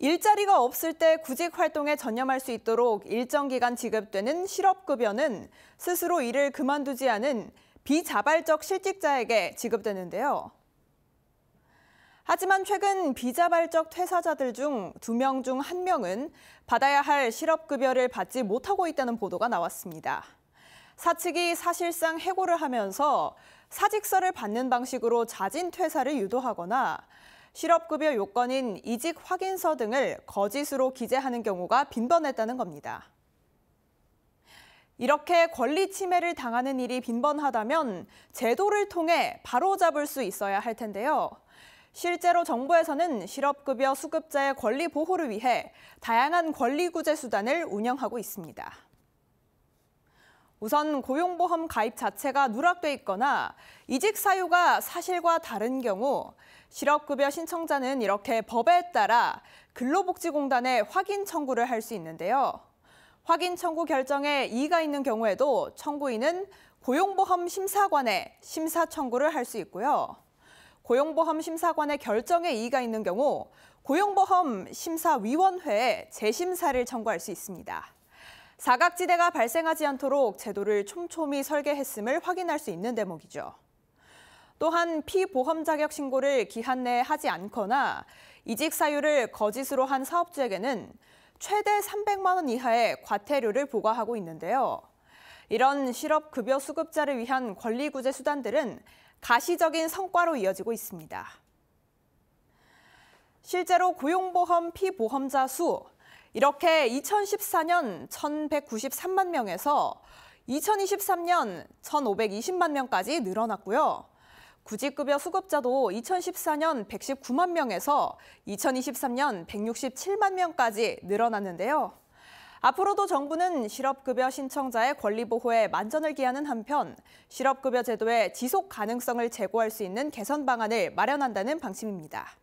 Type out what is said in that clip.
일자리가 없을 때 구직 활동에 전념할 수 있도록 일정 기간 지급되는 실업급여는 스스로 일을 그만두지 않은 비자발적 실직자에게 지급되는데요. 하지만 최근 비자발적 퇴사자들 중 두 명 중 한명은 받아야 할 실업급여를 받지 못하고 있다는 보도가 나왔습니다. 사측이 사실상 해고를 하면서 사직서를 받는 방식으로 자진 퇴사를 유도하거나 실업급여 요건인 이직 확인서 등을 거짓으로 기재하는 경우가 빈번했다는 겁니다. 이렇게 권리 침해를 당하는 일이 빈번하다면 제도를 통해 바로잡을 수 있어야 할 텐데요. 실제로 정부에서는 실업급여 수급자의 권리 보호를 위해 다양한 권리구제 수단을 운영하고 있습니다. 우선 고용보험 가입 자체가 누락돼 있거나 이직 사유가 사실과 다른 경우 실업급여 신청자는 이렇게 법에 따라 근로복지공단에 확인 청구를 할 수 있는데요. 확인 청구 결정에 이의가 있는 경우에도 청구인은 고용보험 심사관에 심사 청구를 할 수 있고요. 고용보험 심사관의 결정에 이의가 있는 경우 고용보험 심사위원회에 재심사를 청구할 수 있습니다. 사각지대가 발생하지 않도록 제도를 촘촘히 설계했음을 확인할 수 있는 대목이죠. 또한 피보험 자격 신고를 기한 내에 하지 않거나 이직 사유를 거짓으로 한 사업주에게는 최대 300만 원 이하의 과태료를 부과하고 있는데요. 이런 실업급여 수급자를 위한 권리구제 수단들은 가시적인 성과로 이어지고 있습니다. 실제로 고용보험 피보험자 수 이렇게 2014년 1,193만 명에서 2023년 1,520만 명까지 늘어났고요. 구직급여 수급자도 2014년 119만 명에서 2023년 167만 명까지 늘어났는데요. 앞으로도 정부는 실업급여 신청자의 권리 보호에 만전을 기하는 한편 실업급여 제도의 지속 가능성을 제고할 수 있는 개선 방안을 마련한다는 방침입니다.